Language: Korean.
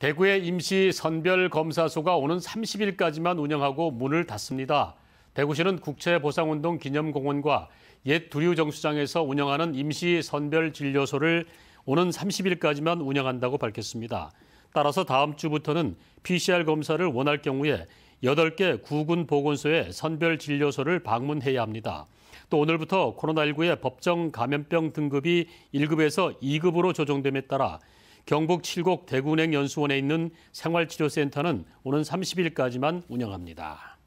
대구의 임시 선별검사소가 오는 30일까지만 운영하고 문을 닫습니다. 대구시는 국채보상운동 기념공원과 옛 두류정수장에서 운영하는 임시 선별진료소를 오는 30일까지만 운영한다고 밝혔습니다. 따라서 다음 주부터는 PCR 검사를 원할 경우에 8개 구군 보건소의 선별 진료소를 방문해야 합니다. 또 오늘부터 코로나19의 법정 감염병 등급이 1급에서 2급으로 조정됨에 따라 경북 칠곡 대구은행 연수원에 있는 생활치료센터는 오는 30일까지만 운영합니다.